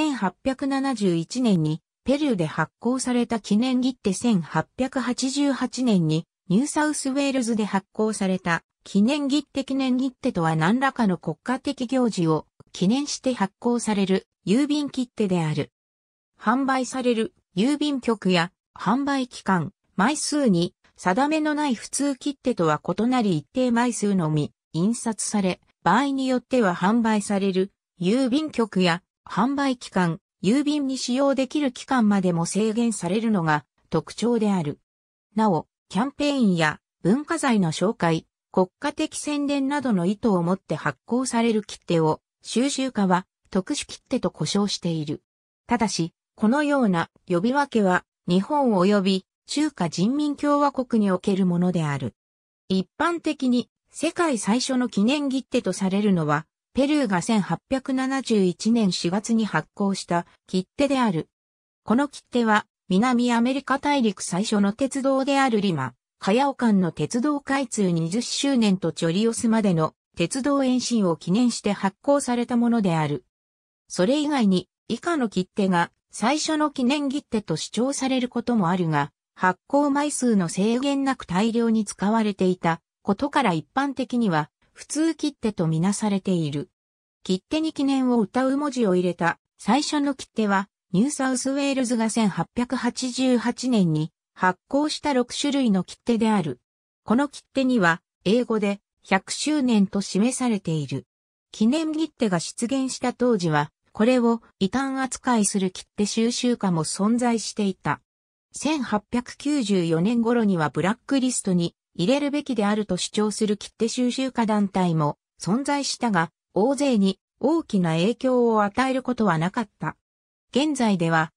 1871年にペルーで発行された記念切手1888年にニューサウスウェールズで発行された記念切手記念切手とは何らかの国家的行事を記念して発行される郵便切手である。販売される郵便局や販売期間、枚数に定めのない普通切手とは異なり一定枚数のみ印刷され、場合によっては販売される郵便局や販売期間、郵便に使用できる期間までも制限されるのが特徴である。なお、キャンペーンや文化財の紹介、国家的宣伝などの意図をもって発行される切手を収集家は特殊切手と呼称している。ただし、このような呼び分けは日本及び中華人民共和国におけるものである。一般的に世界最初の記念切手とされるのはペルーが1871年4月に発行した切手である。この切手は南アメリカ大陸最初の鉄道であるリマ、カヤオ間の鉄道開通20周年とチョリオスまでの鉄道延伸を記念して発行されたものである。それ以外に以下の切手が最初の記念切手と主張されることもあるが、発行枚数の制限なく大量に使われていたことから一般的には普通切手とみなされている。切手に記念を歌う文字を入れた最初の切手は、ニューサウスウェールズが1888年に発行した6種類の切手である。この切手には、英語で100周年と示されている。記念切手が出現した当時は、これを異端扱いする切手収集家も存在していた。1894年頃にはブラックリストに入れるべきであると主張する切手収集家団体も存在したが、大勢に大きな影響を与えることはなかった。現在では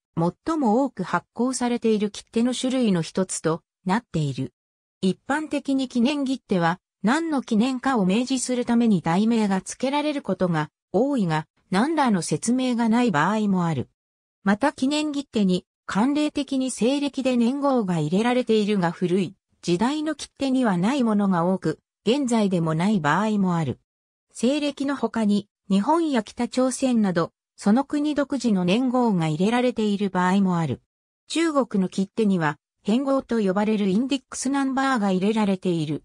最も多く発行されている切手の種類の一つとなっている。一般的に記念切手は何の記念かを明示するために題名が付けられることが多いが、何らの説明がない場合もある。また記念切手に慣例的に西暦で年号が入れられているが古い時代の切手にはないものが多く、現在でもない場合もある。西暦の他に、日本や北朝鮮など、その国独自の年号が入れられている場合もある。中国の切手には、変号と呼ばれるインデックスナンバーが入れられている。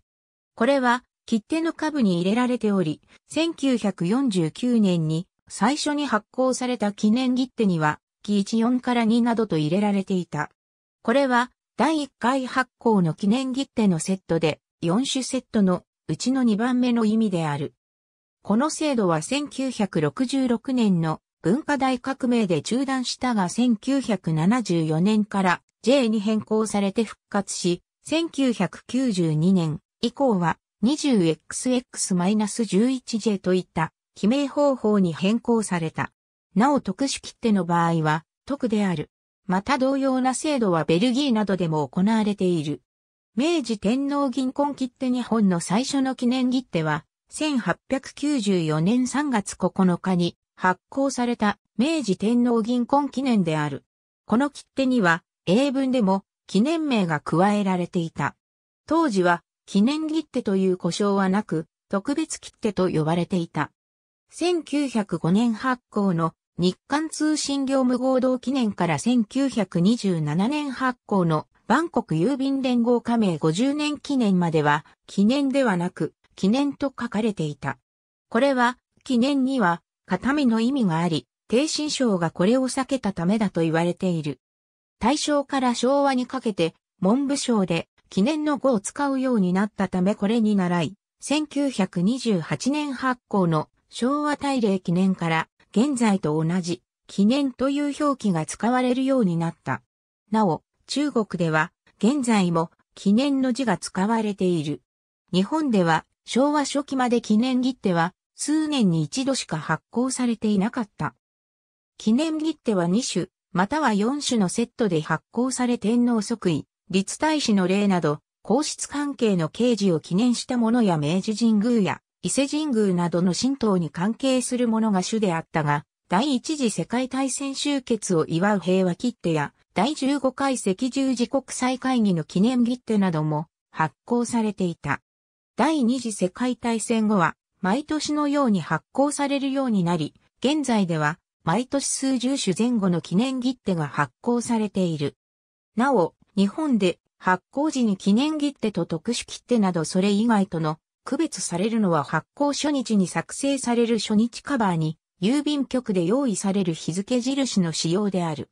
これは、切手の下部に入れられており、1949年に最初に発行された記念切手には、記1 4から2などと入れられていた。これは、第1回発行の記念切手のセットで4種セットのうちの2番目の意味である。この制度は1966年の文化大革命で中断したが1974年から J に変更されて復活し、1992年以降は 20XX-11J といった記名方法に変更された。なお特殊切手の場合は特である。また同様な制度はベルギーなどでも行われている。明治天皇銀行切手日本の最初の記念切手は、1894年3月9日に発行された明治天皇銀行記念である。この切手には英文でも記念名が加えられていた。当時は記念切手という呼称はなく、特別切手と呼ばれていた。1905年発行の日韓通信業務合同記念から1927年発行の万国郵便連合加盟50年記念までは記念ではなく記念と書かれていた。これは記念には形見の意味があり、低新省がこれを避けたためだと言われている。大正から昭和にかけて文部省で記念の語を使うようになったためこれに倣い、1928年発行の昭和大礼記念から現在と同じ記念という表記が使われるようになった。なお、中国では現在も記念の字が使われている。日本では昭和初期まで記念切手は数年に一度しか発行されていなかった。記念切手は2種、または4種のセットで発行され天皇即位、立大使の例など、皇室関係の刑事を記念したものや明治神宮や伊勢神宮などの神道に関係するものが主であったが、第一次世界大戦終結を祝う平和切手や、第15回赤十字国際会議の記念切手なども発行されていた。第二次世界大戦後は、毎年のように発行されるようになり、現在では、毎年数十種前後の記念切手が発行されている。なお、日本で発行時に記念切手と特殊切手などそれ以外との区別されるのは発行初日に作成される初日カバーに、郵便局で用意される日付印の仕様である。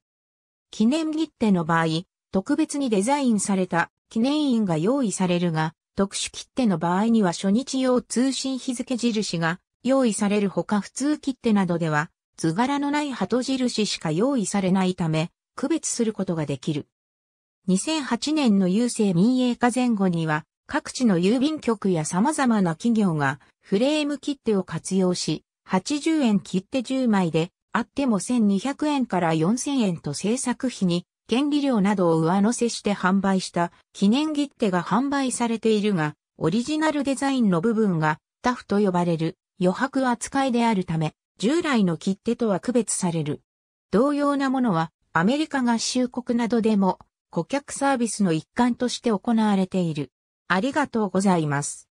記念切手の場合、特別にデザインされた記念印が用意されるが、特殊切手の場合には初日用通信日付印が用意されるほか普通切手などでは図柄のない鳩印しか用意されないため、区別することができる。2008年の郵政民営化前後には、各地の郵便局や様々な企業がフレーム切手を活用し、80円切手10枚で、あっても1200円から4000円と制作費に権利料などを上乗せして販売した記念切手が販売されているが、オリジナルデザインの部分がタフと呼ばれる余白扱いであるため、従来の切手とは区別される。同様なものはアメリカ合衆国などでも顧客サービスの一環として行われている。ありがとうございます。